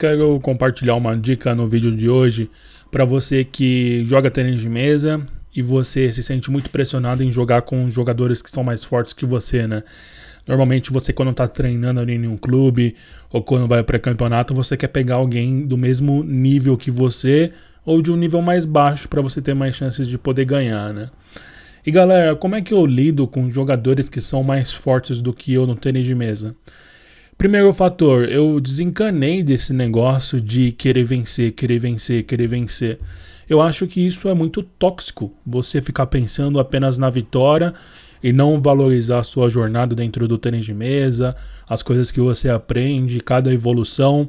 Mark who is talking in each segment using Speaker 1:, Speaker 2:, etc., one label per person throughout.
Speaker 1: Quero compartilhar uma dica no vídeo de hoje para você que joga tênis de mesa e você se sente muito pressionado em jogar com jogadores que são mais fortes que você, né? Normalmente você quando está treinando ali em um clube ou quando vai para campeonato, você quer pegar alguém do mesmo nível que você ou de um nível mais baixo para você ter mais chances de poder ganhar, né? E galera, como é que eu lido com jogadores que são mais fortes do que eu no tênis de mesa? Primeiro fator, eu desencanei desse negócio de querer vencer, querer vencer, querer vencer. Eu acho que isso é muito tóxico. Você ficar pensando apenas na vitória e não valorizar a sua jornada dentro do tênis de mesa, as coisas que você aprende, cada evolução,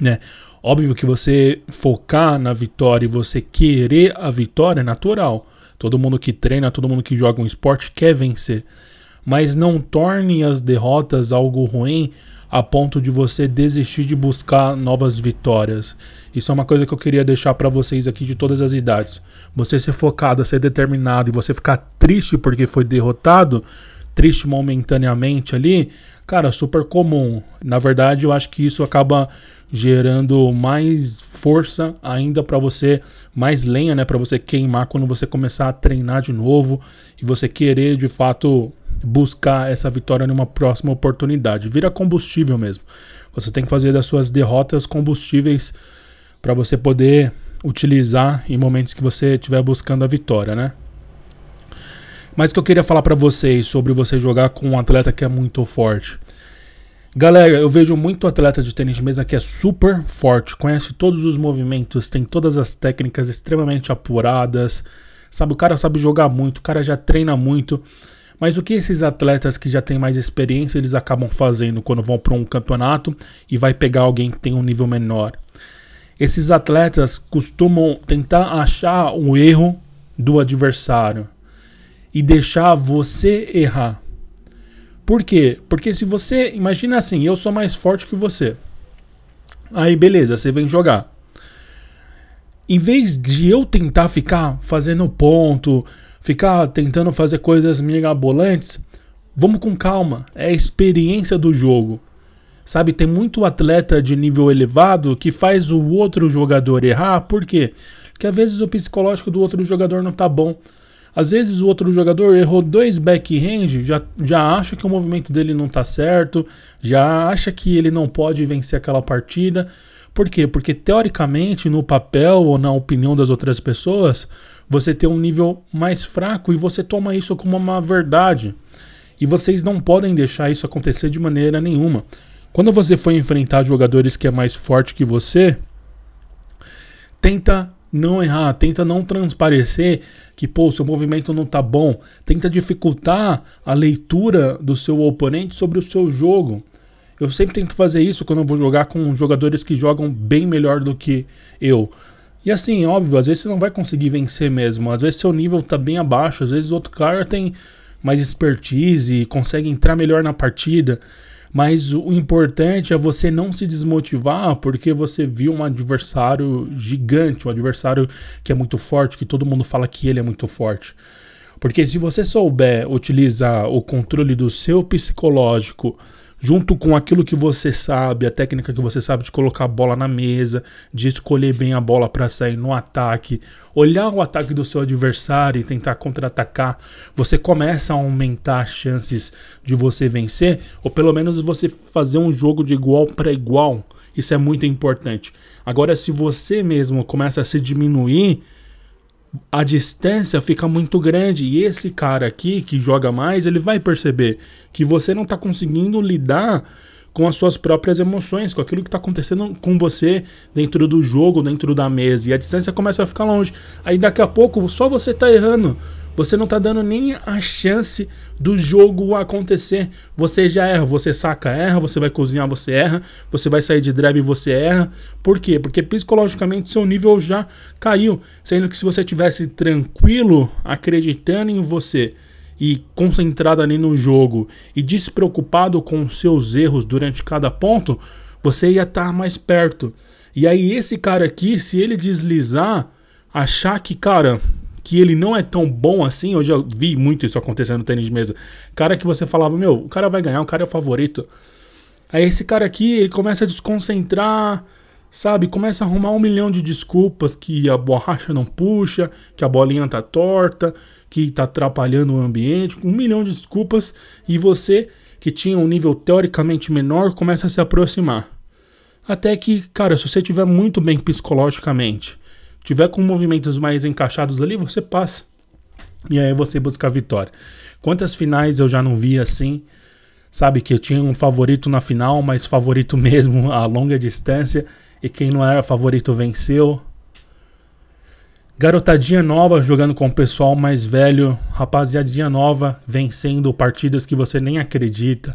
Speaker 1: né? Óbvio que você focar na vitória e você querer a vitória é natural. Todo mundo que treina, todo mundo que joga um esporte quer vencer mas não torne as derrotas algo ruim a ponto de você desistir de buscar novas vitórias. Isso é uma coisa que eu queria deixar para vocês aqui de todas as idades. Você ser focado, ser determinado e você ficar triste porque foi derrotado, triste momentaneamente ali, cara, super comum. Na verdade, eu acho que isso acaba gerando mais força ainda para você, mais lenha, né, para você queimar quando você começar a treinar de novo e você querer de fato buscar essa vitória numa próxima oportunidade. Vira combustível mesmo. Você tem que fazer das suas derrotas combustíveis para você poder utilizar em momentos que você estiver buscando a vitória, né? Mas que eu queria falar para vocês sobre você jogar com um atleta que é muito forte. Galera, eu vejo muito atleta de tênis de mesa que é super forte, conhece todos os movimentos, tem todas as técnicas extremamente apuradas, sabe? O cara sabe jogar muito, o cara já treina muito. Mas o que esses atletas que já têm mais experiência eles acabam fazendo quando vão para um campeonato e vai pegar alguém que tem um nível menor? Esses atletas costumam tentar achar o erro do adversário e deixar você errar. Por quê? Porque se você, imagina assim, eu sou mais forte que você. Aí beleza, você vem jogar. Em vez de eu tentar ficar fazendo ponto, ficar tentando fazer coisas mirabolantes, vamos com calma. É a experiência do jogo. Sabe, tem muito atleta de nível elevado que faz o outro jogador errar, por quê? Porque às vezes o psicológico do outro jogador não tá bom. Às vezes o outro jogador errou dois backhand, já, já acha que o movimento dele não tá certo, já acha que ele não pode vencer aquela partida. Por quê? Porque teoricamente, no papel ou na opinião das outras pessoas, você tem um nível mais fraco e você toma isso como uma verdade. E vocês não podem deixar isso acontecer de maneira nenhuma. Quando você for enfrentar jogadores que é mais forte que você, tenta não errar, tenta não transparecer que, pô, seu movimento não tá bom, tenta dificultar a leitura do seu oponente sobre o seu jogo. Eu sempre tento fazer isso quando eu vou jogar com jogadores que jogam bem melhor do que eu. E assim, óbvio, às vezes você não vai conseguir vencer mesmo. Às vezes seu nível tá bem abaixo, às vezes o outro cara tem mais expertise, consegue entrar melhor na partida. Mas o importante é você não se desmotivar porque você viu um adversário gigante, um adversário que é muito forte, que todo mundo fala que ele é muito forte. Porque se você souber utilizar o controle do seu psicológico junto com aquilo que você sabe, a técnica que você sabe de colocar a bola na mesa, de escolher bem a bola para sair no ataque, olhar o ataque do seu adversário e tentar contra-atacar, você começa a aumentar as chances de você vencer, ou pelo menos você fazer um jogo de igual para igual. Isso é muito importante. Agora, se você mesmo começa a se diminuir, a distância fica muito grande e esse cara aqui que joga mais, ele vai perceber que você não está conseguindo lidar com as suas próprias emoções, com aquilo que está acontecendo com você dentro do jogo, dentro da mesa. E a distância começa a ficar longe. Aí daqui a pouco só você está errando. Você não está dando nem a chance do jogo acontecer. Você já erra, você saca, erra, você vai cozinhar, você erra, você vai sair de drive, você erra. Por quê? Porque psicologicamente seu nível já caiu. Sendo que se você tivesse tranquilo, acreditando em você, e concentrado ali no jogo e despreocupado com seus erros durante cada ponto, você ia estar tá mais perto. E aí esse cara aqui, se ele deslizar, achar que, cara, que ele não é tão bom assim, eu já vi muito isso acontecendo no tênis de mesa. Cara que você falava, meu, o cara vai ganhar, o cara é o favorito. Aí esse cara aqui, ele começa a desconcentrar, sabe? Começa a arrumar um milhão de desculpas que a borracha não puxa, que a bolinha tá torta, que tá atrapalhando o ambiente, um milhão de desculpas e você que tinha um nível teoricamente menor começa a se aproximar. Até que, cara, se você estiver muito bem psicologicamente, tiver com movimentos mais encaixados ali, você passa. E aí você busca a vitória. Quantas finais eu já não vi assim? Sabe que eu tinha um favorito na final, mas favorito mesmo a longa distância. E quem não era favorito venceu. Garotadinha nova jogando com o pessoal mais velho, rapaziadinha nova vencendo partidas que você nem acredita.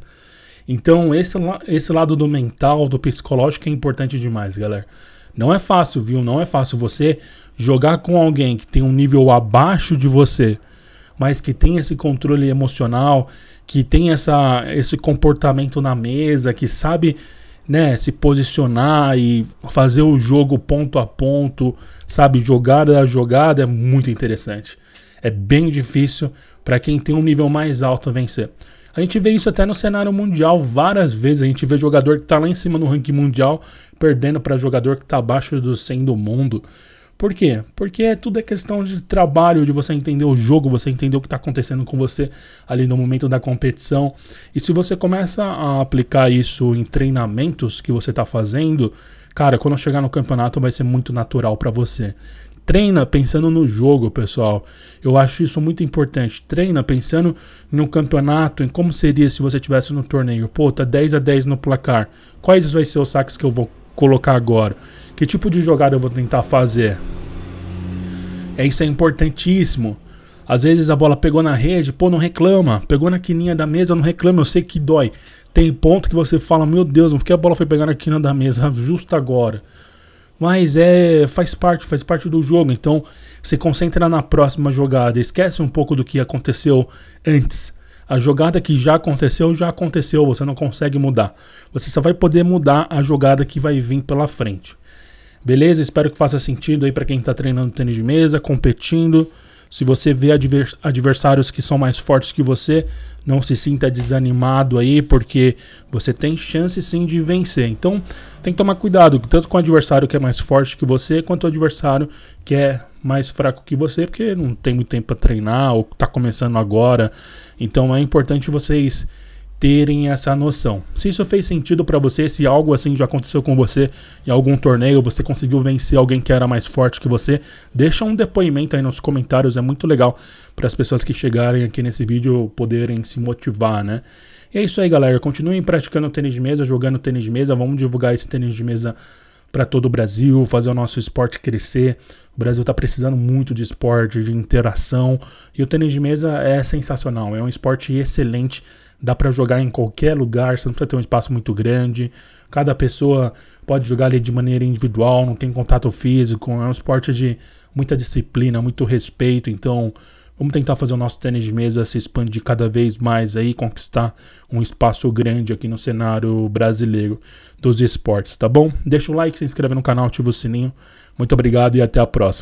Speaker 1: Então, esse, esse lado do mental, do psicológico é importante demais, galera. Não é fácil, viu? Não é fácil você jogar com alguém que tem um nível abaixo de você, mas que tem esse controle emocional, que tem essa, esse comportamento na mesa, que sabe né, se posicionar e fazer o jogo ponto a ponto, sabe, jogada a jogada é muito interessante. É bem difícil para quem tem um nível mais alto vencer. A gente vê isso até no cenário mundial várias vezes. A gente vê jogador que está lá em cima no ranking mundial perdendo para jogador que está abaixo do 100 do mundo. Por quê? Porque é tudo é questão de trabalho, de você entender o jogo, você entender o que está acontecendo com você ali no momento da competição. E se você começa a aplicar isso em treinamentos que você está fazendo, cara, quando chegar no campeonato vai ser muito natural para você. Treina pensando no jogo, pessoal. Eu acho isso muito importante. Treina pensando no campeonato, em como seria se você tivesse no torneio. Pô, tá 10 a 10 no placar. Quais vai ser os saques que eu vou colocar agora? Que tipo de jogada eu vou tentar fazer? É isso é importantíssimo. Às vezes a bola pegou na rede, pô, não reclama. Pegou na quininha da mesa, não reclama. Eu sei que dói. Tem ponto que você fala, meu Deus, por que a bola foi pegar na quina da mesa justo agora? Mas é faz parte, faz parte do jogo. Então se concentra na próxima jogada, esquece um pouco do que aconteceu antes. A jogada que já aconteceu, já aconteceu, você não consegue mudar. Você só vai poder mudar a jogada que vai vir pela frente. Beleza? Espero que faça sentido aí para quem está treinando tênis de mesa, competindo. Se você vê adversários que são mais fortes que você, não se sinta desanimado aí, porque você tem chance sim de vencer. Então, tem que tomar cuidado, tanto com o adversário que é mais forte que você, quanto o adversário que é mais fraco que você, porque não tem muito tempo para treinar ou está começando agora. Então, é importante vocês terem essa noção. Se isso fez sentido para você, se algo assim já aconteceu com você em algum torneio, você conseguiu vencer alguém que era mais forte que você, deixa um depoimento aí nos comentários, é muito legal para as pessoas que chegarem aqui nesse vídeo poderem se motivar, né? E é isso aí, galera. Continuem praticando tênis de mesa, jogando tênis de mesa, vamos divulgar esse tênis de mesa para todo o Brasil, fazer o nosso esporte crescer. O Brasil está precisando muito de esporte, de interação. E o tênis de mesa é sensacional, é um esporte excelente. Dá para jogar em qualquer lugar, você não precisa ter um espaço muito grande. Cada pessoa pode jogar ali de maneira individual, não tem contato físico. É um esporte de muita disciplina, muito respeito. Então, vamos tentar fazer o nosso tênis de mesa se expandir cada vez mais aí, conquistar um espaço grande aqui no cenário brasileiro dos esportes, tá bom? Deixa o like, se inscreve no canal, ativa o sininho. Muito obrigado e até a próxima.